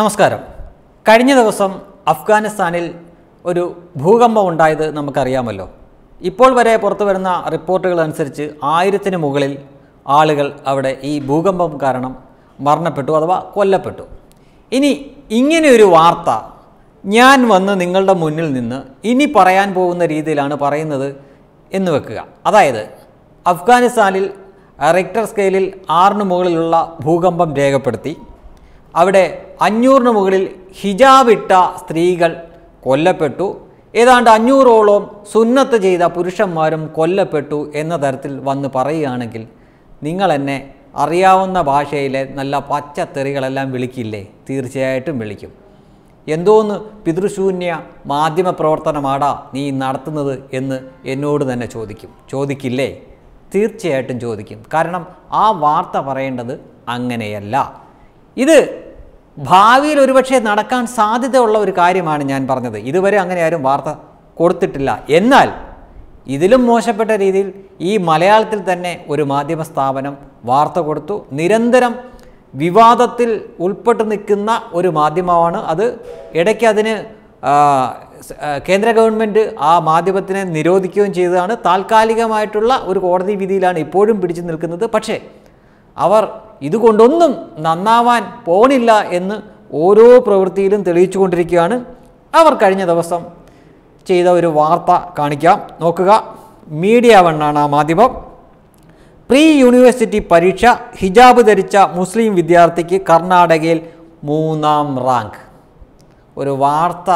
നമസ്കാരം കഴിഞ്ഞ ദിവസം അഫ്ഗാനിസ്ഥാനിൽ ഒരു ഭൂകമ്പം ഉണ്ടായത് നമുക്കറിയാമല്ലോ ഇപ്പോൾ വരെ പുറത്തു വരുന്ന റിപ്പോർട്ടുകൾ അനുസരിച്ച് ആയിരത്തിന് മുകളിൽ ആളുകൾ അവിടെ ഈ ഭൂകമ്പം കാരണം മരണപ്പെട്ടു അഥവാ കൊല്ലപ്പെട്ടു ഇനി ഇങ്ങനെയൊരു വാർത്ത ഞാൻ വന്ന് നിങ്ങളുടെ മുന്നിൽ നിന്ന് ഇനി പറയാൻ പോകുന്ന രീതിയിലാണ് പറയുന്നത് എന്ന് വെക്കുക അതായത് അഫ്ഗാനിസ്ഥാനിൽ റിക്ടർ സ്കെയിലിൽ ആറിന് മുകളിലുള്ള ഭൂകമ്പം രേഖപ്പെടുത്തി അവിടെ അഞ്ഞൂറിന് മുകളിൽ ഹിജാബിട്ട സ്ത്രീകൾ കൊല്ലപ്പെട്ടു ഏതാണ്ട് അഞ്ഞൂറോളം സുന്നത്ത് ചെയ്ത പുരുഷന്മാരും കൊല്ലപ്പെട്ടു എന്ന തരത്തിൽ വന്ന് പറയുകയാണെങ്കിൽ നിങ്ങൾ എന്നെ അറിയാവുന്ന ഭാഷയിലെ നല്ല പച്ചത്തെറികളെല്ലാം വിളിക്കില്ലേ തീർച്ചയായിട്ടും വിളിക്കും എന്തോന്ന് പിതൃശൂന്യ മാധ്യമപ്രവർത്തനമാടാ നീ നടത്തുന്നത് എന്ന് എന്നോട് തന്നെ ചോദിക്കും ചോദിക്കില്ലേ തീർച്ചയായിട്ടും ചോദിക്കും കാരണം ആ വാർത്ത പറയേണ്ടത് അങ്ങനെയല്ല ഇത് ഭാവിയിൽ ഒരുപക്ഷെ നടക്കാൻ സാധ്യതയുള്ള ഒരു കാര്യമാണ് ഞാൻ പറഞ്ഞത് ഇതുവരെ അങ്ങനെ ആരും വാർത്ത കൊടുത്തിട്ടില്ല എന്നാൽ ഇതിലും മോശപ്പെട്ട രീതിയിൽ ഈ മലയാളത്തിൽ തന്നെ ഒരു മാധ്യമ സ്ഥാപനം വാർത്ത കൊടുത്തു നിരന്തരം വിവാദത്തിൽ ഉൾപ്പെട്ടു നിൽക്കുന്ന ഒരു മാധ്യമമാണ് അത് ഇടയ്ക്ക് അതിന് കേന്ദ്ര ഗവൺമെൻറ് ആ മാധ്യമത്തിനെ നിരോധിക്കുകയും ചെയ്തതാണ് താൽക്കാലികമായിട്ടുള്ള ഒരു കോടതി വിധിയിലാണ് ഇപ്പോഴും പിടിച്ചു നിൽക്കുന്നത് പക്ഷേ അവർ ഇതുകൊണ്ടൊന്നും നന്നാവാൻ പോണില്ല എന്ന് ഓരോ പ്രവൃത്തിയിലും തെളിയിച്ചു കൊണ്ടിരിക്കുകയാണ് അവർ കഴിഞ്ഞ ദിവസം ചെയ്ത ഒരു വാർത്ത കാണിക്കാം നോക്കുക മീഡിയ വണ്ണാണ് ആ മാധ്യമം പ്രീ യൂണിവേഴ്സിറ്റി പരീക്ഷ ഹിജാബ് ധരിച്ച മുസ്ലിം വിദ്യാർത്ഥിക്ക് കർണാടകയിൽ മൂന്നാം റാങ്ക് ഒരു വാർത്ത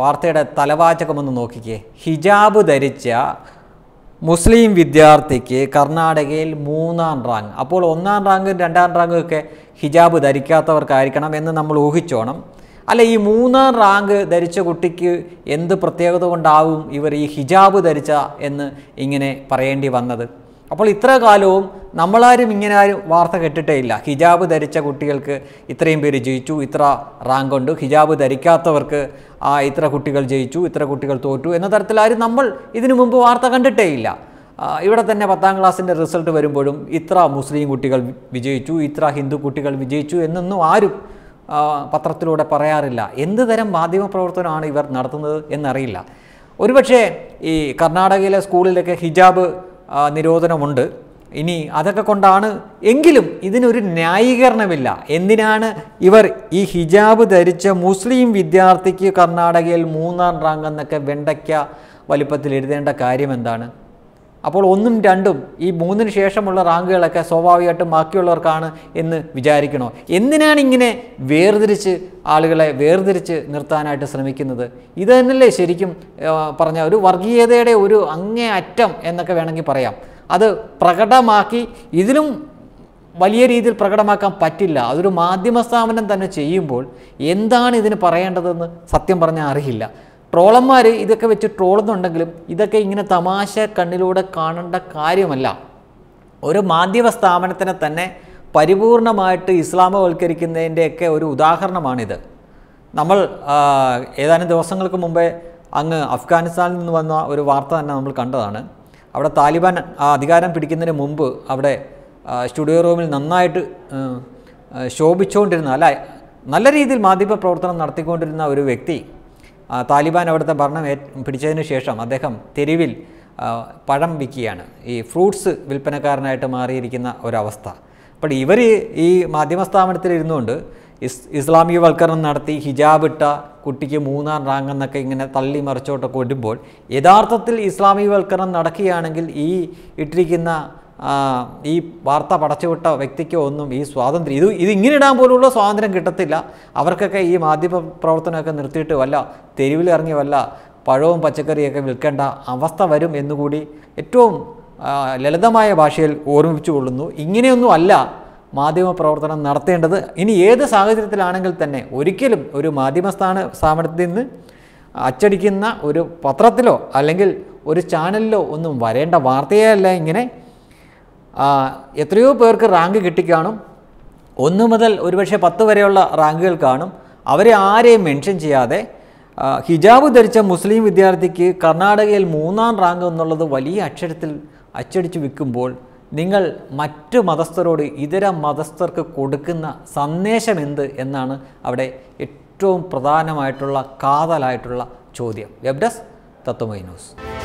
വാർത്തയുടെ തലവാചകമൊന്ന് നോക്കിക്കേ ഹിജാബ് ധരിച്ച മുസ്ലിം വിദ്യാർത്ഥിക്ക് കർണാടകയിൽ മൂന്നാം റാങ്ക് അപ്പോൾ ഒന്നാം റാങ്കും രണ്ടാം റാങ്കും ഒക്കെ ഹിജാബ് ധരിക്കാത്തവർക്കായിരിക്കണം എന്ന് നമ്മൾ ഊഹിച്ചോണം അല്ല ഈ മൂന്നാം റാങ്ക് ധരിച്ച കുട്ടിക്ക് എന്ത് പ്രത്യേകത കൊണ്ടാവും ഇവർ ഈ ഹിജാബ് ധരിച്ച എന്ന് ഇങ്ങനെ പറയേണ്ടി വന്നത് അപ്പോൾ ഇത്ര കാലവും നമ്മളാരും ഇങ്ങനെ ആരും വാർത്ത കേട്ടിട്ടേ ഇല്ല ഹിജാബ് ധരിച്ച കുട്ടികൾക്ക് ഇത്രയും പേര് ജയിച്ചു ഇത്ര റാങ്ക് ഉണ്ട് ഹിജാബ് ധരിക്കാത്തവർക്ക് ആ ഇത്ര കുട്ടികൾ ജയിച്ചു ഇത്ര കുട്ടികൾ തോറ്റു എന്ന തരത്തിലാരും നമ്മൾ ഇതിനു മുമ്പ് വാർത്ത കണ്ടിട്ടേ ഇല്ല ഇവിടെ തന്നെ പത്താം ക്ലാസ്സിൻ്റെ റിസൾട്ട് വരുമ്പോഴും ഇത്ര മുസ്ലിം കുട്ടികൾ വിജയിച്ചു ഇത്ര ഹിന്ദു കുട്ടികൾ വിജയിച്ചു എന്നൊന്നും ആരും പത്രത്തിലൂടെ പറയാറില്ല എന്ത് തരം പ്രവർത്തനമാണ് ഇവർ നടത്തുന്നത് എന്നറിയില്ല ഒരുപക്ഷേ ഈ കർണാടകയിലെ സ്കൂളിലൊക്കെ ഹിജാബ് നിരോധനമുണ്ട് ഇനി അതൊക്കെ കൊണ്ടാണ് എങ്കിലും ഇതിനൊരു ന്യായീകരണമില്ല എന്തിനാണ് ഇവർ ഈ ഹിജാബ് ധരിച്ച മുസ്ലിം വിദ്യാർത്ഥിക്ക് കർണാടകയിൽ മൂന്നാം റാങ്ക് എന്നൊക്കെ വെണ്ടയ്ക്ക വലിപ്പത്തിൽ എഴുതേണ്ട കാര്യം എന്താണ് അപ്പോൾ ഒന്നും രണ്ടും ഈ മൂന്നിന് ശേഷമുള്ള റാങ്കുകളൊക്കെ സ്വാഭാവികമായിട്ടും ബാക്കിയുള്ളവർക്കാണ് എന്ന് വിചാരിക്കണോ എന്തിനാണ് ഇങ്ങനെ വേർതിരിച്ച് ആളുകളെ വേർതിരിച്ച് നിർത്താനായിട്ട് ശ്രമിക്കുന്നത് ഇത് തന്നെയല്ലേ ശരിക്കും പറഞ്ഞ ഒരു വർഗീയതയുടെ ഒരു അങ്ങേ അറ്റം എന്നൊക്കെ വേണമെങ്കിൽ പറയാം അത് പ്രകടമാക്കി ഇതിലും വലിയ രീതിയിൽ പ്രകടമാക്കാൻ പറ്റില്ല അതൊരു മാധ്യമ സ്ഥാപനം തന്നെ ചെയ്യുമ്പോൾ എന്താണ് ഇതിന് പറയേണ്ടതെന്ന് സത്യം പറഞ്ഞാൽ അറിയില്ല ട്രോളന്മാർ ഇതൊക്കെ വെച്ച് ട്രോളുന്നുണ്ടെങ്കിലും ഇതൊക്കെ ഇങ്ങനെ തമാശ കണ്ണിലൂടെ കാണേണ്ട കാര്യമല്ല ഒരു മാധ്യമ സ്ഥാപനത്തിനെ തന്നെ പരിപൂർണമായിട്ട് ഇസ്ലാമവൽക്കരിക്കുന്നതിൻ്റെയൊക്കെ ഒരു ഉദാഹരണമാണിത് നമ്മൾ ഏതാനും ദിവസങ്ങൾക്ക് മുമ്പേ അങ്ങ് അഫ്ഗാനിസ്ഥാനിൽ നിന്ന് വന്ന ഒരു വാർത്ത തന്നെ നമ്മൾ കണ്ടതാണ് അവിടെ താലിബാൻ ആ അധികാരം പിടിക്കുന്നതിന് മുമ്പ് അവിടെ സ്റ്റുഡിയോ റൂമിൽ നന്നായിട്ട് ശോഭിച്ചുകൊണ്ടിരുന്ന അല്ല നല്ല രീതിയിൽ മാധ്യമ പ്രവർത്തനം നടത്തിക്കൊണ്ടിരുന്ന ഒരു വ്യക്തി താലിബാൻ അവിടുത്തെ ഭരണം പിടിച്ചതിന് ശേഷം അദ്ദേഹം തെരുവിൽ പഴം വിൽക്കുകയാണ് ഈ ഫ്രൂട്ട്സ് വിൽപ്പനക്കാരനായിട്ട് മാറിയിരിക്കുന്ന ഒരവസ്ഥ അപ്പോൾ ഇവർ ഈ മാധ്യമ സ്ഥാപനത്തിൽ ഇരുന്നുകൊണ്ട് ഇസ് ഇസ്ലാമികവൽക്കരണം നടത്തി ഹിജാബ് ഇട്ട കുട്ടിക്ക് മൂന്നാം റാങ്ക് എന്നൊക്കെ ഇങ്ങനെ തള്ളി മറിച്ചോട്ടൊക്കെ ഇടുമ്പോൾ യഥാർത്ഥത്തിൽ ഇസ്ലാമികവൽക്കരണം നടക്കുകയാണെങ്കിൽ ഈ ഇട്ടിരിക്കുന്ന ഈ വാർത്ത പടച്ചുവിട്ട വ്യക്തിക്കോ ഒന്നും ഈ സ്വാതന്ത്ര്യം ഇത് ഇത് ഇങ്ങനെ ഇടാൻ പോലുള്ള സ്വാതന്ത്ര്യം കിട്ടത്തില്ല അവർക്കൊക്കെ ഈ മാധ്യമ പ്രവർത്തനമൊക്കെ നിർത്തിയിട്ട് വല്ല തെരുവിലിറങ്ങി വല്ല പഴവും പച്ചക്കറിയൊക്കെ വിൽക്കേണ്ട അവസ്ഥ വരും എന്നുകൂടി ഏറ്റവും ലളിതമായ ഭാഷയിൽ ഓർമ്മിപ്പിച്ചു കൊള്ളുന്നു ഇങ്ങനെയൊന്നും അല്ല മാധ്യമപ്രവർത്തനം നടത്തേണ്ടത് ഇനി ഏത് സാഹചര്യത്തിലാണെങ്കിൽ തന്നെ ഒരിക്കലും ഒരു മാധ്യമ സ്ഥാന സ്ഥാപനത്തിൽ നിന്ന് അച്ചടിക്കുന്ന ഒരു പത്രത്തിലോ അല്ലെങ്കിൽ ഒരു ചാനലിലോ ഒന്നും വരേണ്ട വാർത്തയല്ല ഇങ്ങനെ എത്രയോ പേർക്ക് റാങ്ക് കിട്ടിക്കാണും ഒന്ന് മുതൽ ഒരുപക്ഷെ പത്ത് വരെയുള്ള റാങ്കുകൾ കാണും അവരെ ആരെയും മെൻഷൻ ചെയ്യാതെ ഹിജാബ് ധരിച്ച മുസ്ലിം വിദ്യാർത്ഥിക്ക് കർണാടകയിൽ മൂന്നാം റാങ്ക് എന്നുള്ളത് വലിയ അക്ഷരത്തിൽ അച്ചടിച്ചു വിൽക്കുമ്പോൾ നിങ്ങൾ മറ്റു മതസ്ഥരോട് ഇതര മതസ്ഥർക്ക് കൊടുക്കുന്ന സന്ദേശം എന്ത് എന്നാണ് അവിടെ ഏറ്റവും പ്രധാനമായിട്ടുള്ള കാതലായിട്ടുള്ള ചോദ്യം വെബ്ഡസ് ഡെസ്ക് തത്വമൈ ന്യൂസ്